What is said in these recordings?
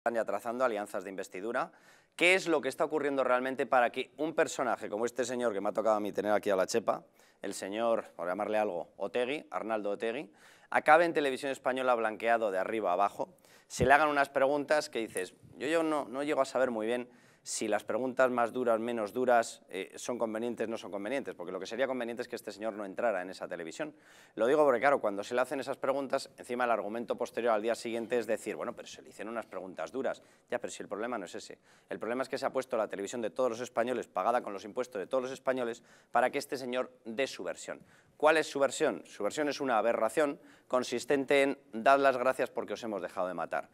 Están ya trazando alianzas de investidura. ¿Qué es lo que está ocurriendo realmente para que un personaje como este señor que me ha tocado a mí tener aquí a la chepa, el señor, por llamarle algo, Otegui, Arnaldo Otegui, acabe en televisión española blanqueado de arriba a abajo, se le hagan unas preguntas que dices, yo, yo no, no llego a saber muy bien si las preguntas más duras, menos duras, eh, son convenientes, no son convenientes, porque lo que sería conveniente es que este señor no entrara en esa televisión. Lo digo porque, claro, cuando se le hacen esas preguntas, encima el argumento posterior al día siguiente es decir, bueno, pero se le hicieron unas preguntas duras. Ya, pero si el problema no es ese. El problema es que se ha puesto la televisión de todos los españoles, pagada con los impuestos de todos los españoles, para que este señor dé su versión. ¿Cuál es su versión? Su versión es una aberración consistente en dad las gracias porque os hemos dejado de matar.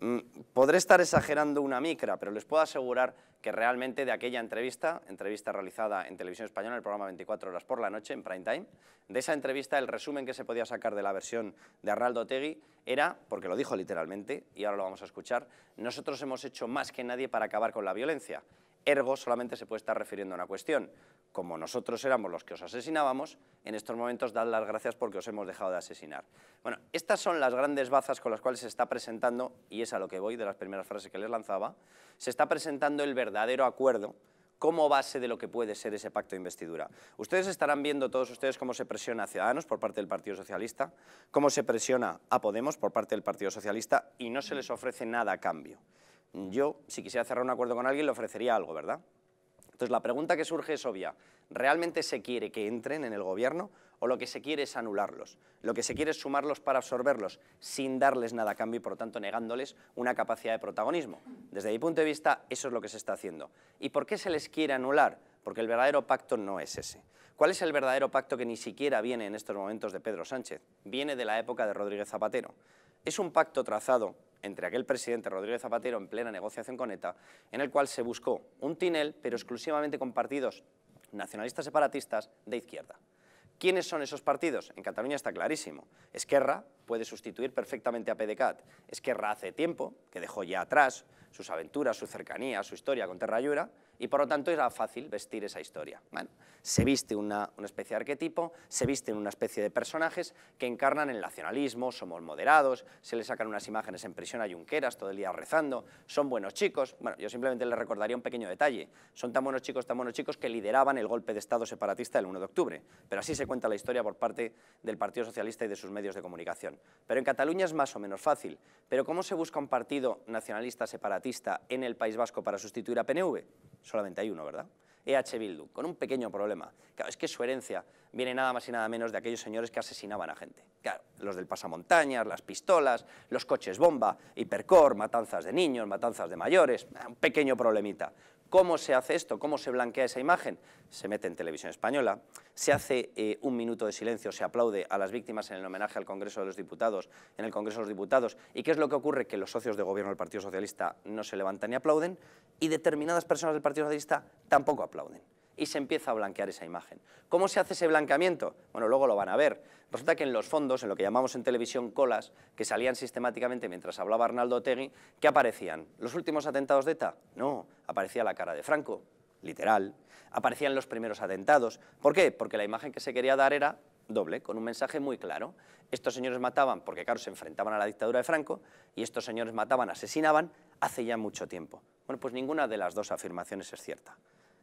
Mm, podré estar exagerando una micra, pero les puedo asegurar que realmente de aquella entrevista, entrevista realizada en Televisión Española, el programa 24 horas por la noche, en prime time, de esa entrevista el resumen que se podía sacar de la versión de Arnaldo Tegui era, porque lo dijo literalmente, y ahora lo vamos a escuchar, nosotros hemos hecho más que nadie para acabar con la violencia. Ergo solamente se puede estar refiriendo a una cuestión. Como nosotros éramos los que os asesinábamos, en estos momentos dad las gracias porque os hemos dejado de asesinar. Bueno, estas son las grandes bazas con las cuales se está presentando, y es a lo que voy de las primeras frases que les lanzaba, se está presentando el verdadero acuerdo como base de lo que puede ser ese pacto de investidura. Ustedes estarán viendo, todos ustedes, cómo se presiona a Ciudadanos por parte del Partido Socialista, cómo se presiona a Podemos por parte del Partido Socialista y no se les ofrece nada a cambio. Yo, si quisiera cerrar un acuerdo con alguien, le ofrecería algo, ¿verdad? Entonces la pregunta que surge es obvia. ¿Realmente se quiere que entren en el gobierno o lo que se quiere es anularlos? Lo que se quiere es sumarlos para absorberlos sin darles nada a cambio y por lo tanto negándoles una capacidad de protagonismo. Desde mi punto de vista eso es lo que se está haciendo. ¿Y por qué se les quiere anular? Porque el verdadero pacto no es ese. ¿Cuál es el verdadero pacto que ni siquiera viene en estos momentos de Pedro Sánchez? Viene de la época de Rodríguez Zapatero. Es un pacto trazado entre aquel presidente Rodríguez Zapatero en plena negociación con ETA, en el cual se buscó un tinel, pero exclusivamente con partidos nacionalistas separatistas de izquierda. ¿Quiénes son esos partidos? En Cataluña está clarísimo. Esquerra puede sustituir perfectamente a PDeCAT. Esquerra hace tiempo que dejó ya atrás sus aventuras, su cercanía, su historia con Terrayura, y por lo tanto era fácil vestir esa historia. se viste una, una especie de arquetipo, se visten una especie de personajes que encarnan el nacionalismo, somos moderados, se le sacan unas imágenes en prisión a Junqueras todo el día rezando, son buenos chicos, bueno, yo simplemente les recordaría un pequeño detalle, son tan buenos chicos, tan buenos chicos que lideraban el golpe de Estado separatista el 1 de octubre, pero así se cuenta la historia por parte del Partido Socialista y de sus medios de comunicación. Pero en Cataluña es más o menos fácil, pero ¿cómo se busca un partido nacionalista separatista en el País Vasco para sustituir a PNV? solamente hay uno, ¿verdad? EH Bildu, con un pequeño problema. Claro, es que su herencia viene nada más y nada menos de aquellos señores que asesinaban a gente. los del pasamontañas, las pistolas, los coches bomba, hipercor, matanzas de niños, matanzas de mayores, un pequeño problemita. ¿Cómo se hace esto? ¿Cómo se blanquea esa imagen? Se mete en televisión española, se hace eh, un minuto de silencio, se aplaude a las víctimas en el homenaje al Congreso de los Diputados, en el Congreso de los Diputados. ¿Y qué es lo que ocurre? Que los socios de gobierno del Partido Socialista no se levantan ni aplauden y determinadas personas del Partido Socialista tampoco aplauden y se empieza a blanquear esa imagen. ¿Cómo se hace ese blanqueamiento? Bueno, luego lo van a ver. Resulta que en los fondos, en lo que llamamos en televisión colas, que salían sistemáticamente mientras hablaba Arnaldo Tegui, ¿qué aparecían? ¿Los últimos atentados de ETA? No, aparecía la cara de Franco, literal. Aparecían los primeros atentados. ¿Por qué? Porque la imagen que se quería dar era doble, con un mensaje muy claro. Estos señores mataban porque, claro, se enfrentaban a la dictadura de Franco y estos señores mataban, asesinaban hace ya mucho tiempo. Bueno, pues ninguna de las dos afirmaciones es cierta.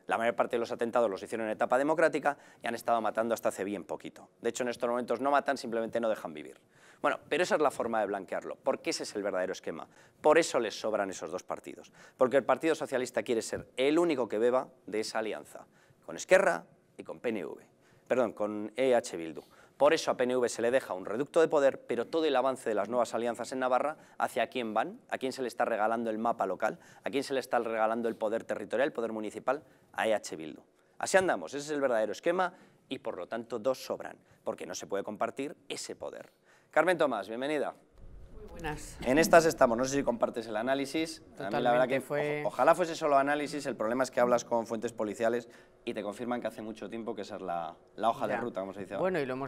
La mayor parte de los atentados los hicieron en etapa democrática y han estado matando hasta hace bien poquito. De hecho, en estos momentos no matan, simplemente no dejan vivir. Bueno, pero esa es la forma de blanquearlo, porque ese es el verdadero esquema. Por eso les sobran esos dos partidos. Porque el Partido Socialista quiere ser el único que beba de esa alianza, con Esquerra y con PNV. Perdón, con EH Bildu. Por eso a PNV se le deja un reducto de poder, pero todo el avance de las nuevas alianzas en Navarra, hacia quién van, a quién se le está regalando el mapa local, a quién se le está regalando el poder territorial, el poder municipal, a EH Bildu. Así andamos, ese es el verdadero esquema y por lo tanto dos sobran, porque no se puede compartir ese poder. Carmen Tomás, bienvenida. Muy buenas. En estas estamos, no sé si compartes el análisis. la verdad que ojalá fuese solo análisis, el problema es que hablas con fuentes policiales y te confirman que hace mucho tiempo que esa es la, hoja de ruta, como se dice Bueno, y lo